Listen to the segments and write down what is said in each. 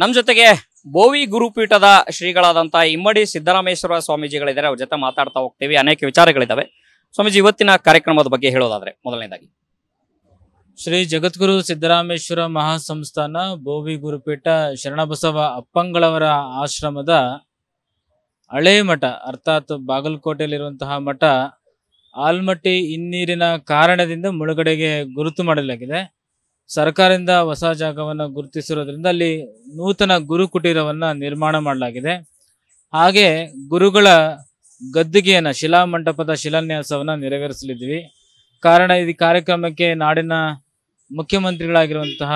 ನಮ್ಮ ಜೊತೆಗೆ ಬೋವಿ ಗುರುಪೀಠದ ಶ್ರೀಗಳಾದಂತಹ ಇಮ್ಮಡಿ ಸಿದ್ದರಾಮೇಶ್ವರ ಸ್ವಾಮೀಜಿಗಳಿದ್ದಾರೆ ಅವ್ರ ಜೊತೆ ಮಾತಾಡ್ತಾ ಹೋಗ್ತೀವಿ ಅನೇಕ ವಿಚಾರಗಳಿದ್ದಾವೆ ಸ್ವಾಮೀಜಿ ಇವತ್ತಿನ ಕಾರ್ಯಕ್ರಮದ ಬಗ್ಗೆ ಹೇಳೋದಾದ್ರೆ ಮೊದಲನೇದಾಗಿ ಶ್ರೀ ಜಗದ್ಗುರು ಸಿದ್ದರಾಮೇಶ್ವರ ಮಹಾಸಂಸ್ಥಾನ ಬೋವಿ ಗುರುಪೀಠ ಶರಣಬಸವ ಅಪ್ಪಂಗಳವರ ಆಶ್ರಮದ ಹಳೆ ಮಠ ಅರ್ಥಾತ್ ಬಾಗಲಕೋಟೆಯಲ್ಲಿರುವಂತಹ ಮಠ ಆಲ್ಮಟ್ಟಿ ಹಿನ್ನೀರಿನ ಕಾರಣದಿಂದ ಮುಳುಗಡೆಗೆ ಗುರುತು ಮಾಡಲಾಗಿದೆ ಸರ್ಕಾರದಿಂದ ಹೊಸ ಜಾಗವನ್ನು ಗುರುತಿಸಿರೋದ್ರಿಂದ ಅಲ್ಲಿ ನೂತನ ಗುರು ಕುಟೀರವನ್ನು ನಿರ್ಮಾಣ ಮಾಡಲಾಗಿದೆ ಹಾಗೆ ಗುರುಗಳ ಗದ್ದುಗೆಯನ್ನು ಶಿಲಾ ಮಂಟಪದ ಶಿಲಾನ್ಯಾಸವನ್ನು ನೆರವೇರಿಸಲಿದ್ವಿ ಕಾರಣ ಈ ಕಾರ್ಯಕ್ರಮಕ್ಕೆ ನಾಡಿನ ಮುಖ್ಯಮಂತ್ರಿಗಳಾಗಿರುವಂತಹ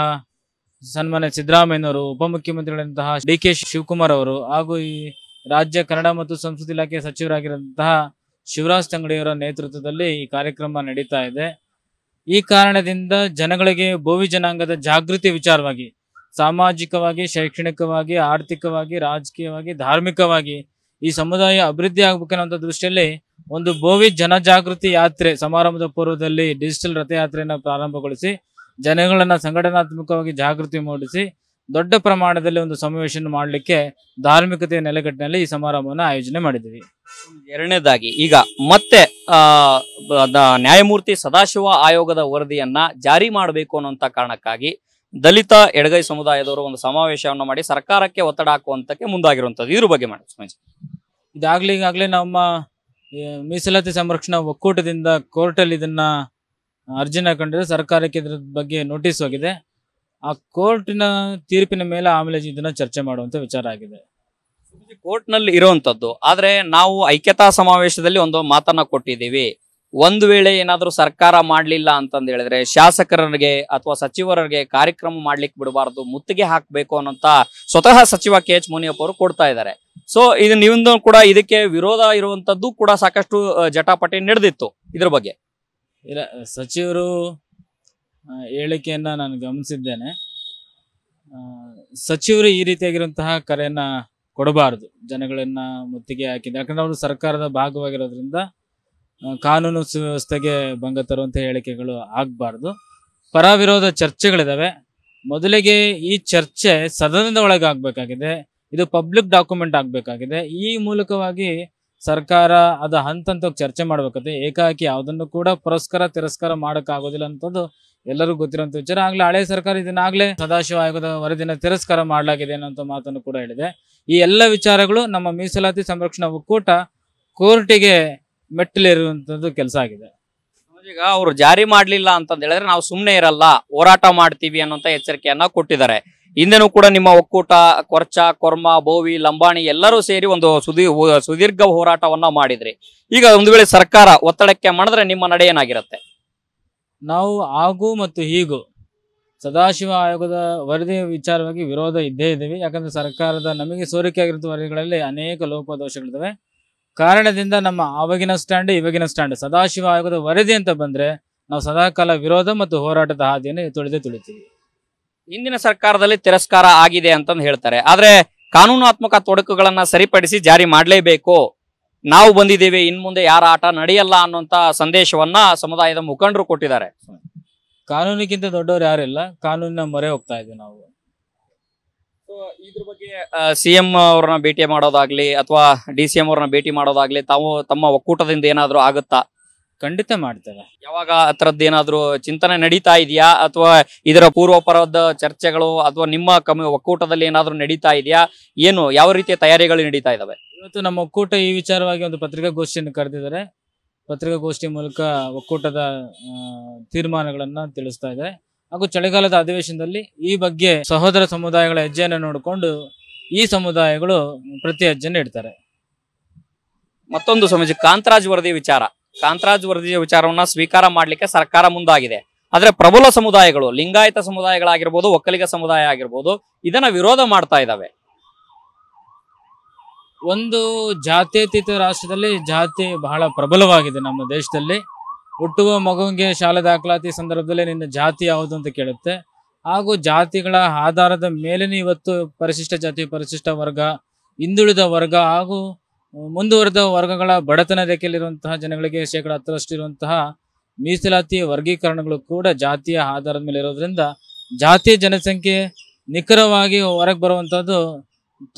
ಸನ್ಮಾನ್ಯ ಸಿದ್ದರಾಮಯ್ಯನವರು ಉಪಮುಖ್ಯಮಂತ್ರಿಗಳಂತಹ ಡಿ ಕೆ ಶಿವಕುಮಾರ್ ಅವರು ಹಾಗೂ ಈ ರಾಜ್ಯ ಕನ್ನಡ ಮತ್ತು ಸಂಸ್ಕೃತಿ ಇಲಾಖೆ ಸಚಿವರಾಗಿರುವಂತಹ ಶಿವರಾಜ್ ತಂಗಡಿಯವರ ನೇತೃತ್ವದಲ್ಲಿ ಈ ಕಾರ್ಯಕ್ರಮ ನಡೀತಾ ಇದೆ ಈ ಕಾರಣದಿಂದ ಜನಗಳಿಗೆ ಭೋವಿ ಜನಾಂಗದ ಜಾಗೃತಿ ವಿಚಾರವಾಗಿ ಸಾಮಾಜಿಕವಾಗಿ ಶೈಕ್ಷಣಿಕವಾಗಿ ಆರ್ಥಿಕವಾಗಿ ರಾಜಕೀಯವಾಗಿ ಧಾರ್ಮಿಕವಾಗಿ ಈ ಸಮುದಾಯ ಅಭಿವೃದ್ಧಿ ಆಗಬೇಕನ್ನುವಂಥ ದೃಷ್ಟಿಯಲ್ಲಿ ಒಂದು ಭೋವಿ ಜನಜಾಗೃತಿ ಯಾತ್ರೆ ಸಮಾರಂಭದ ಪೂರ್ವದಲ್ಲಿ ಡಿಜಿಟಲ್ ರಥಯಾತ್ರೆಯನ್ನು ಪ್ರಾರಂಭಗೊಳಿಸಿ ಜನಗಳನ್ನ ಸಂಘಟನಾತ್ಮಕವಾಗಿ ಜಾಗೃತಿ ಮೂಡಿಸಿ ದೊಡ್ಡ ಪ್ರಮಾಣದಲ್ಲಿ ಒಂದು ಸಮಾವೇಶ ಮಾಡಲಿಕ್ಕೆ ಧಾರ್ಮಿಕತೆಯ ನೆಲೆಗಟ್ಟಿನಲ್ಲಿ ಈ ಸಮಾರಂಭವನ್ನು ಆಯೋಜನೆ ಮಾಡಿದ್ದೀವಿ ಎರಡನೇದಾಗಿ ಈಗ ಮತ್ತೆ ನ್ಯಾಯಮೂರ್ತಿ ಸದಾಶಿವ ಆಯೋಗದ ವರದಿಯನ್ನ ಜಾರಿ ಮಾಡಬೇಕು ಅನ್ನುವಂಥ ಕಾರಣಕ್ಕಾಗಿ ದಲಿತ ಎಡಗೈ ಸಮುದಾಯದವರು ಒಂದು ಸಮಾವೇಶವನ್ನು ಮಾಡಿ ಸರ್ಕಾರಕ್ಕೆ ಒತ್ತಡ ಹಾಕುವಂತಕ್ಕೆ ಮುಂದಾಗಿರುವಂಥದ್ದು ಇದ್ರ ಬಗ್ಗೆ ಮಾಡಿ ಸುಮಂಜ್ ಈಗಾಗಲೇ ನಮ್ಮ ಮೀಸಲಾತಿ ಸಂರಕ್ಷಣಾ ಒಕ್ಕೂಟದಿಂದ ಕೋರ್ಟಲ್ಲಿ ಇದನ್ನ ಅರ್ಜಿನ ಕಂಡಿದ್ರೆ ಸರ್ಕಾರಕ್ಕೆ ಇದ್ರ ಬಗ್ಗೆ ನೋಟಿಸ್ ಹೋಗಿದೆ ಆ ಕೋರ್ಟಿನ ತೀರ್ಪಿನ ಮೇಲೆ ಆಮೇಲೆ ಇದನ್ನ ಚರ್ಚೆ ಮಾಡುವಂತ ವಿಚಾರ ಆಗಿದೆ ಕೋರ್ಟ್ನಲ್ಲಿ ಇರುವಂತದ್ದು ಆದ್ರೆ ನಾವು ಐಕ್ಯತಾ ಸಮಾವೇಶದಲ್ಲಿ ಒಂದು ಮಾತನ್ನ ಕೊಟ್ಟಿದ್ದೀವಿ ಒಂದು ವೇಳೆ ಏನಾದರೂ ಸರ್ಕಾರ ಮಾಡಲಿಲ್ಲ ಅಂತಂದ ಹೇಳಿದ್ರೆ ಶಾಸಕರಿಗೆ ಅಥವಾ ಸಚಿವರಿಗೆ ಕಾರ್ಯಕ್ರಮ ಮಾಡ್ಲಿಕ್ಕೆ ಬಿಡಬಾರ್ದು ಮುತ್ತಿಗೆ ಹಾಕಬೇಕು ಅನ್ನೋಂತ ಸ್ವತಃ ಸಚಿವ ಕೆ ಎಚ್ ಮುನಿಯಪ್ಪ ಅವರು ಕೊಡ್ತಾ ಇದ್ದಾರೆ ಸೊ ಇದು ನಿಮ್ದು ಕೂಡ ಇದಕ್ಕೆ ವಿರೋಧ ಇರುವಂತದ್ದು ಕೂಡ ಸಾಕಷ್ಟು ಜಟಾಪಟಿ ನಡೆದಿತ್ತು ಇದ್ರ ಬಗ್ಗೆ ಇಲ್ಲ ಸಚಿವರು ಹೇಳಿಕೆಯನ್ನ ನಾನು ಗಮನಿಸಿದ್ದೇನೆ ಸಚಿವರು ಈ ರೀತಿಯಾಗಿರುವಂತಹ ಕರೆಯನ್ನ ಕೊಡಬಾರದು ಜನಗಳನ್ನ ಮುತ್ತಿಗೆ ಹಾಕಿದ ಯಾಕಂದ್ರೆ ಅವರು ಸರ್ಕಾರದ ಭಾಗವಾಗಿರೋದ್ರಿಂದ ಕಾನೂನು ಸುವ್ಯವಸ್ಥೆಗೆ ಭಂಗ ತರುವಂತ ಹೇಳಿಕೆಗಳು ಆಗ್ಬಾರ್ದು ಪರ ವಿರೋಧ ಚರ್ಚೆಗಳಿದಾವೆ ಮೊದಲಿಗೆ ಈ ಚರ್ಚೆ ಸದನದ ಒಳಗೆ ಆಗಬೇಕಾಗಿದೆ ಇದು ಪಬ್ಲಿಕ್ ಡಾಕ್ಯುಮೆಂಟ್ ಆಗಬೇಕಾಗಿದೆ ಈ ಮೂಲಕವಾಗಿ ಸರ್ಕಾರ ಅದ ಹಂತ ಹಂತಕ್ಕೆ ಚರ್ಚೆ ಮಾಡಬೇಕಾದ್ರೆ ಏಕಾಕಿ ಯಾವುದನ್ನು ಕೂಡ ಪುರಸ್ಕಾರ ತಿರಸ್ಕಾರ ಮಾಡೋಕ್ಕಾಗೋದಿಲ್ಲ ಅಂತದ್ದು ಎಲ್ಲರಿಗೂ ಗೊತ್ತಿರುವಂತ ವಿಚಾರ ಆಗ್ಲೇ ಹಳೆ ಸರ್ಕಾರ ಇದನ್ನಾಗ್ಲೇ ಸದಾಶಿವ ಆಯೋಗದ ವರದಿನ ತಿರಸ್ಕಾರ ಮಾಡಲಾಗಿದೆ ಅನ್ನೋ ಮಾತನ್ನು ಕೂಡ ಹೇಳಿದೆ ಈ ಎಲ್ಲ ವಿಚಾರಗಳು ನಮ್ಮ ಮೀಸಲಾತಿ ಸಂರಕ್ಷಣಾ ಒಕ್ಕೂಟ ಕೋರ್ಟಿಗೆ ಮೆಟ್ಟಲಿರುವಂತದ್ದು ಕೆಲಸ ಆಗಿದೆ ಈಗ ಅವರು ಜಾರಿ ಮಾಡಲಿಲ್ಲ ಅಂತ ಹೇಳಿದ್ರೆ ನಾವು ಸುಮ್ಮನೆ ಇರಲ್ಲ ಹೋರಾಟ ಮಾಡ್ತೀವಿ ಅನ್ನೋಂಥ ಎಚ್ಚರಿಕೆಯನ್ನ ಕೊಟ್ಟಿದ್ದಾರೆ ಹಿಂದೆನೂ ಕೂಡ ನಿಮ್ಮ ಒಕ್ಕೂಟ ಕೊರ್ಚ ಕೊರ್ಮ ಬೋವಿ ಲಂಬಾಣಿ ಎಲ್ಲರೂ ಸೇರಿ ಒಂದು ಸುದೀ ಸುದೀರ್ಘ ಹೋರಾಟವನ್ನ ಮಾಡಿದ್ರಿ ಈಗ ಒಂದು ವೇಳೆ ಸರ್ಕಾರ ಒತ್ತಡಕ್ಕೆ ಮಾಡಿದ್ರೆ ನಿಮ್ಮ ನಡೆ ಏನಾಗಿರುತ್ತೆ ನಾವು ಆಗು ಮತ್ತು ಹೀಗೂ ಸದಾಶಿವ ಆಯೋಗದ ವರದಿ ವಿಚಾರವಾಗಿ ವಿರೋಧ ಇದ್ದೇ ಇದ್ದೀವಿ ಯಾಕಂದರೆ ಸರ್ಕಾರದ ನಮಗೆ ಸೋರಿಕೆಯಾಗಿರುವ ವರದಿಗಳಲ್ಲಿ ಅನೇಕ ಲೋಪದೋಷಗಳಿದ್ದಾವೆ ಕಾರಣದಿಂದ ನಮ್ಮ ಆವಾಗಿನ ಸ್ಟ್ಯಾಂಡ್ ಇವಾಗಿನ ಸ್ಟ್ಯಾಂಡ್ ಸದಾಶಿವ ಆಯೋಗದ ವರದಿ ಅಂತ ಬಂದರೆ ನಾವು ಸದಾಕಾಲ ವಿರೋಧ ಮತ್ತು ಹೋರಾಟದ ಹಾದಿಯನ್ನು ತುಳಿದೇ ತುಳಿತೀವಿ ಇಂದಿನ ಸರ್ಕಾರದಲ್ಲಿ ತಿರಸ್ಕಾರ ಆಗಿದೆ ಅಂತಂದು ಹೇಳ್ತಾರೆ ಆದರೆ ಕಾನೂನಾತ್ಮಕ ತೊಡಕುಗಳನ್ನು ಸರಿಪಡಿಸಿ ಜಾರಿ ಮಾಡಲೇಬೇಕು ನಾವು ಬಂದಿದ್ದೇವೆ ಇನ್ ಮುಂದೆ ಯಾರ ಆಟ ನಡೆಯಲ್ಲ ಅನ್ನುವಂತ ಸಂದೇಶವನ್ನ ಸಮುದಾಯದ ಮುಖಂಡರು ಕೊಟ್ಟಿದ್ದಾರೆ ಕಾನೂನಿಗಿಂತ ದೊಡ್ಡವರು ಯಾರಿಲ್ಲ ಕಾನೂನಿನ ಮೊರೆ ಹೋಗ್ತಾ ಇದ್ದೀವಿ ನಾವು ಇದ್ರ ಬಗ್ಗೆ ಸಿಎಂ ಅವ್ರನ್ನ ಭೇಟಿ ಮಾಡೋದಾಗ್ಲಿ ಅಥವಾ ಡಿ ಸಿ ಎಂ ಅವ್ರನ್ನ ಭೇಟಿ ಮಾಡೋದಾಗ್ಲಿ ತಾವು ತಮ್ಮ ಒಕ್ಕೂಟದಿಂದ ಏನಾದ್ರೂ ಆಗುತ್ತಾ ಖಂಡಿತ ಮಾಡ್ತೇವೆ ಯಾವಾಗ ಆತರದ್ದು ಏನಾದ್ರೂ ಚಿಂತನೆ ನಡೀತಾ ಇದೆಯಾ ಅಥವಾ ಇದರ ಪೂರ್ವಪರದ ಚರ್ಚೆಗಳು ಅಥವಾ ನಿಮ್ಮ ಕಮ್ಮಿ ಒಕ್ಕೂಟದಲ್ಲಿ ಏನಾದ್ರೂ ನಡೀತಾ ಇದೆಯಾ ಏನು ಯಾವ ರೀತಿಯ ತಯಾರಿಗಳು ನಡೀತಾ ಇದಾವೆ ಇವತ್ತು ನಮ್ಮ ಒಕ್ಕೂಟ ಈ ವಿಚಾರವಾಗಿ ಒಂದು ಪತ್ರಿಕಾಗೋಷ್ಠಿಯನ್ನು ಕರೆದಿದ್ದಾರೆ ಪತ್ರಿಕಾಗೋಷ್ಠಿ ಮೂಲಕ ಒಕ್ಕೂಟದ ತೀರ್ಮಾನಗಳನ್ನ ತಿಳಿಸ್ತಾ ಇದ್ದಾರೆ ಹಾಗೂ ಚಳಿಗಾಲದ ಅಧಿವೇಶನದಲ್ಲಿ ಈ ಬಗ್ಗೆ ಸಹೋದರ ಸಮುದಾಯಗಳ ಹೆಜ್ಜೆಯನ್ನು ನೋಡಿಕೊಂಡು ಈ ಸಮುದಾಯಗಳು ಪ್ರತಿ ಹೆಜ್ಜೆಯನ್ನು ಇಡ್ತಾರೆ ಮತ್ತೊಂದು ಸಮಾಜ ಕಾಂತರಾಜ್ ವರದಿ ವಿಚಾರ ಕಾಂತರಾಜ್ ವರದಿಯ ವಿಚಾರವನ್ನ ಸ್ವೀಕಾರ ಮಾಡಲಿಕ್ಕೆ ಸರ್ಕಾರ ಮುಂದಾಗಿದೆ ಆದ್ರೆ ಪ್ರಬಲ ಸಮುದಾಯಗಳು ಲಿಂಗಾಯತ ಸಮುದಾಯಗಳಾಗಿರ್ಬೋದು ಒಕ್ಕಲಿಗ ಸಮುದಾಯ ಆಗಿರ್ಬೋದು ಇದನ್ನ ವಿರೋಧ ಮಾಡ್ತಾ ಇದ್ದಾವೆ ಒಂದು ಜಾತ್ಯತೀತ ರಾಷ್ಟ್ರದಲ್ಲಿ ಜಾತಿ ಬಹಳ ಪ್ರಬಲವಾಗಿದೆ ನಮ್ಮ ದೇಶದಲ್ಲಿ ಹುಟ್ಟುವ ಮಗುವಿಗೆ ಶಾಲೆ ದಾಖಲಾತಿ ಸಂದರ್ಭದಲ್ಲಿ ನಿನ್ನ ಜಾತಿ ಯಾವುದು ಅಂತ ಕೇಳುತ್ತೆ ಹಾಗೂ ಜಾತಿಗಳ ಆಧಾರದ ಮೇಲೇನೆ ಇವತ್ತು ಪರಿಶಿಷ್ಟ ಜಾತಿ ಪರಿಶಿಷ್ಟ ವರ್ಗ ಹಿಂದುಳಿದ ವರ್ಗ ಹಾಗೂ ಮುಂದುವರೆದ ವರ್ಗಗಳ ಬಡತನ ರೇಖೆಯಲ್ಲಿರುವಂತಹ ಜನಗಳಿಗೆ ಶೇಕಡ ಹತ್ತರಷ್ಟು ಇರುವಂತಹ ಮೀಸಲಾತಿ ವರ್ಗೀಕರಣಗಳು ಕೂಡ ಜಾತಿಯ ಆಧಾರದ ಮೇಲೆ ಇರೋದ್ರಿಂದ ಜಾತಿ ಜನಸಂಖ್ಯೆ ನಿಖರವಾಗಿ ಹೊರಗೆ ಬರುವಂಥದ್ದು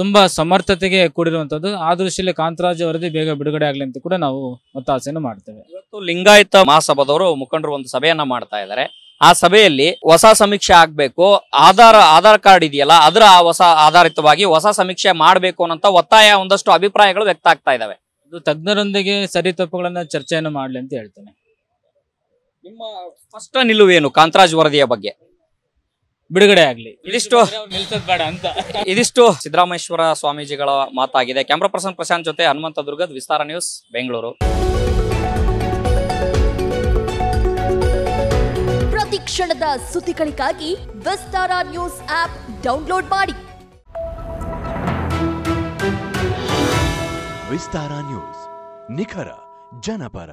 ತುಂಬಾ ಸಮರ್ಥತೆಗೆ ಕೂಡಿರುವಂತದ್ದು ಆ ದೃಷ್ಟಿಯಲ್ಲಿ ಕಾಂತರಾಜ್ ವರದಿ ಬೇಗ ಬಿಡುಗಡೆ ಆಗಲಿ ಅಂತ ಕೂಡ ನಾವು ಒತ್ತಾಸೆಯನ್ನು ಮಾಡ್ತೇವೆ ಇವತ್ತು ಲಿಂಗಾಯತ ಮಹಾಸಭಾದವರು ಮುಖಂಡರು ಒಂದು ಸಭೆಯನ್ನ ಮಾಡ್ತಾ ಇದ್ದಾರೆ ಆ ಸಭೆಯಲ್ಲಿ ಹೊಸ ಸಮೀಕ್ಷೆ ಆಗ್ಬೇಕು ಆಧಾರ ಆಧಾರ್ ಕಾರ್ಡ್ ಇದೆಯಲ್ಲ ಅದರ ಹೊಸ ಆಧಾರಿತವಾಗಿ ಹೊಸ ಸಮೀಕ್ಷೆ ಮಾಡಬೇಕು ಅನ್ನೋಂತ ಒತ್ತಾಯ ಒಂದಷ್ಟು ಅಭಿಪ್ರಾಯಗಳು ವ್ಯಕ್ತ ಆಗ್ತಾ ಇದಾವೆ ಅದು ತಜ್ಞರೊಂದಿಗೆ ಸರಿ ತಪ್ಪುಗಳನ್ನ ಚರ್ಚೆಯನ್ನು ಮಾಡ್ಲಿ ಅಂತ ಹೇಳ್ತೇನೆ ನಿಮ್ಮ ಫಸ್ಟ್ ನಿಲುವೇನು ಕಾಂತರಾಜ್ ವರದಿಯ ಬಗ್ಗೆ ಬಿಡುಗಡೆ ಆಗ್ಲಿ ಇದಿಷ್ಟು ನಿಲ್ಸದ್ ಬೇಡ ಅಂತ ಇದಿಷ್ಟು ಸಿದ್ದರಾಮೇಶ್ವರ ಸ್ವಾಮೀಜಿಗಳ ಮಾತಾಗಿದೆ ಕ್ಯಾಮ್ರಾ ಪರ್ಸನ್ ಪ್ರಶಾಂತ್ ಜೊತೆ ಹನುಮಂತ ದುರ್ಗದ ವಿಸ್ತಾರ ನ್ಯೂಸ್ ಬೆಂಗಳೂರು ಪ್ರತಿ ಕ್ಷಣದ ಸುದ್ದಿಗಳಿಗಾಗಿ ವಿಸ್ತಾರ ನ್ಯೂಸ್ ಆಪ್ ಡೌನ್ಲೋಡ್ ಮಾಡಿ ವಿಸ್ತಾರ ನ್ಯೂಸ್ ನಿಖರ ಜನಪರ